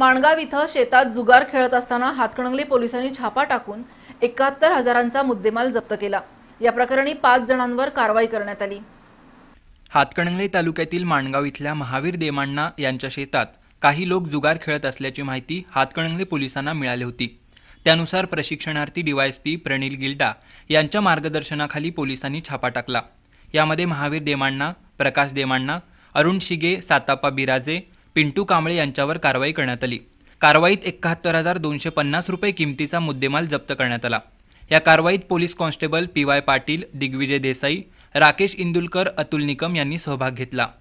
माणगाव इथं शेतात जुगार खेळत असताना हातकणंगले पोलिसांनी छापा टाकून एकाहत्तर हजारांचा मुद्देमाल जप्त केला या प्रकरणी पाच जणांवर कारवाई करण्यात आली हातकणंगले तालुक्यातील माणगाव इथल्या महावीर देमांना यांच्या शेतात काही लोक जुगार खेळत असल्याची माहिती हातकणंगले पोलिसांना मिळाली होती त्यानुसार प्रशिक्षणार्थी डीवायएसपी प्रणिल गिल्डा यांच्या मार्गदर्शनाखाली पोलिसांनी छापा टाकला यामध्ये महावीर देमांना प्रकाश देमांना अरुण शिगे सातापा बिराजे पिंटू कांबळे यांच्यावर कारवाई करण्यात आली कारवाईत एकाहत्तर हजार दोनशे पन्नास रुपये किमतीचा मुद्देमाल जप्त करण्यात आला या कारवाईत police constable P Y Patil Digvijay Desai Rakesh Indulkar Atul Nikam यांनी सहभाग घेतला